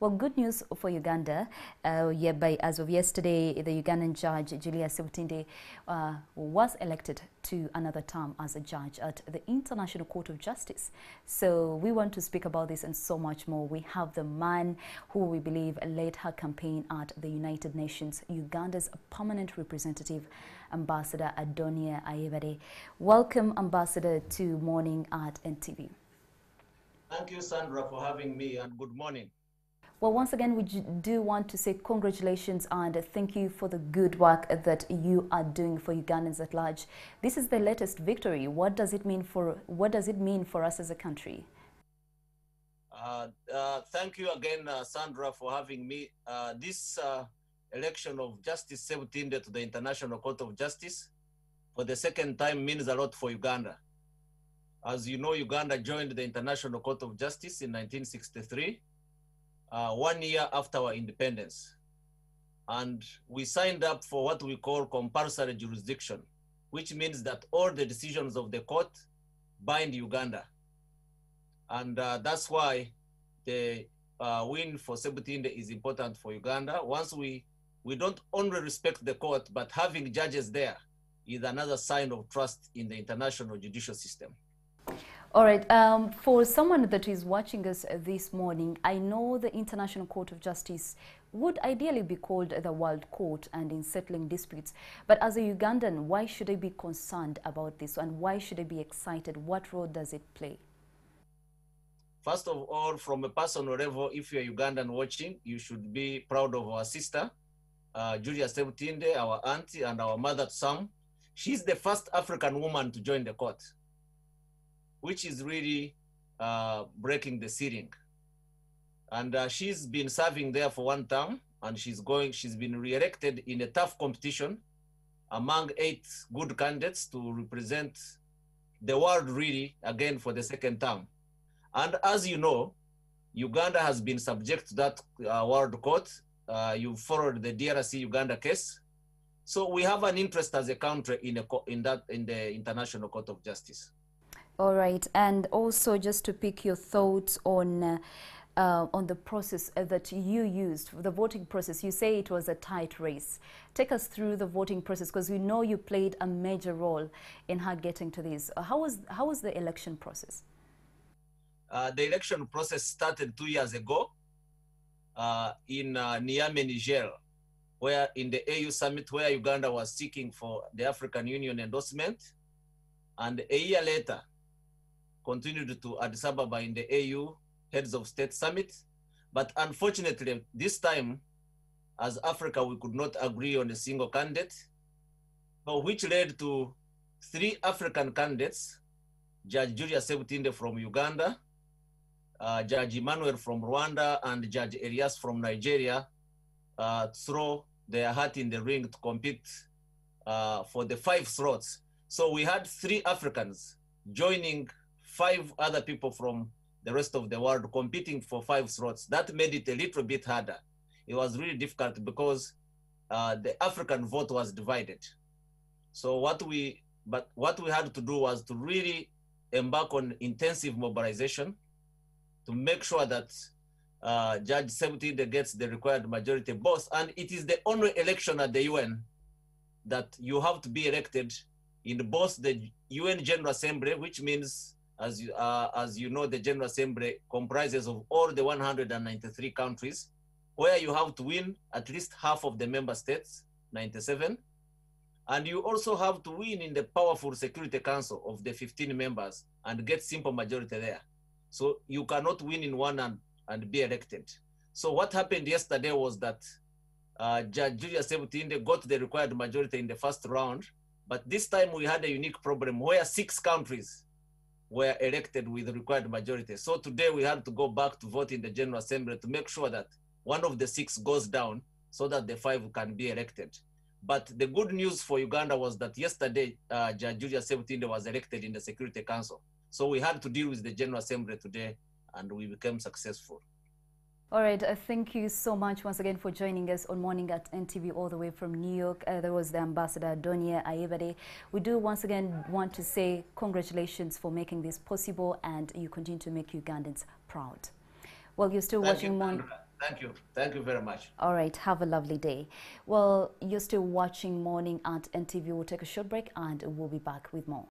Well, good news for Uganda. Uh, yeah, by, as of yesterday, the Ugandan judge Julius Sebutinde uh, was elected to another term as a judge at the International Court of Justice. So we want to speak about this and so much more. We have the man who we believe led her campaign at the United Nations, Uganda's permanent representative, Ambassador Adonia Ayebade. Welcome, Ambassador, to Morning at NTV. Thank you, Sandra, for having me, and good morning. Well, once again, we do want to say congratulations and thank you for the good work that you are doing for Ugandans at large. This is the latest victory. What does it mean for what does it mean for us as a country? Uh, uh, thank you again, uh, Sandra, for having me. Uh, this uh, election of Justice 17 to the International Court of Justice for the second time means a lot for Uganda. As you know, Uganda joined the International Court of Justice in 1963 uh, one year after our independence. And we signed up for what we call compulsory jurisdiction, which means that all the decisions of the court bind Uganda. And uh, that's why the uh, win for Sebutinda is important for Uganda. Once we, we don't only respect the court, but having judges there is another sign of trust in the international judicial system. All right. Um, for someone that is watching us uh, this morning, I know the International Court of Justice would ideally be called the World Court and in settling disputes. But as a Ugandan, why should I be concerned about this and why should I be excited? What role does it play? First of all, from a personal level, if you're Ugandan watching, you should be proud of our sister, uh, Julia Sebutinde, our auntie and our mother son. She's the first African woman to join the court which is really uh, breaking the ceiling. And uh, she's been serving there for one term, and she's going. She's been re-elected in a tough competition among eight good candidates to represent the world really again for the second term. And as you know, Uganda has been subject to that uh, world court. Uh, you followed the DRC Uganda case. So we have an interest as a country in, a in, that, in the International Court of Justice. All right, and also just to pick your thoughts on uh, uh, on the process uh, that you used, the voting process. You say it was a tight race. Take us through the voting process because we know you played a major role in her getting to this. Uh, how was how was the election process? Uh, the election process started two years ago uh, in Niamey, Niger, where in the AU summit where Uganda was seeking for the African Union endorsement, and a year later continued to Addis Ababa in the AU Heads of State Summit. But unfortunately, this time, as Africa, we could not agree on a single candidate, which led to three African candidates, Judge Julius Sebutinde from Uganda, uh, Judge Emmanuel from Rwanda, and Judge Elias from Nigeria, uh, throw their hat in the ring to compete uh, for the five slots. So we had three Africans joining five other people from the rest of the world competing for five slots. That made it a little bit harder. It was really difficult because uh, the African vote was divided. So what we but what we had to do was to really embark on intensive mobilization to make sure that uh, Judge Sebutide gets the required majority both. And it is the only election at the UN that you have to be elected in both the UN General Assembly, which means as you, uh, as you know, the General Assembly comprises of all the 193 countries, where you have to win at least half of the member states, 97. And you also have to win in the powerful Security Council of the 15 members and get simple majority there. So you cannot win in one and, and be elected. So what happened yesterday was that uh, Judge Julius Sebutinde got the required majority in the first round. But this time we had a unique problem where six countries were elected with required majority. So today we had to go back to vote in the General Assembly to make sure that one of the six goes down so that the five can be elected. But the good news for Uganda was that yesterday, uh, Judge Sebutinde was elected in the Security Council. So we had to deal with the General Assembly today and we became successful. All right, uh, thank you so much once again for joining us on Morning at NTV all the way from New York. Uh, there was the Ambassador Donia Ayebade. We do once again want to say congratulations for making this possible and you continue to make Ugandans proud. Well, you're still thank watching you, Morning... Thank you. Thank you very much. All right, have a lovely day. Well, you're still watching Morning at NTV. We'll take a short break and we'll be back with more.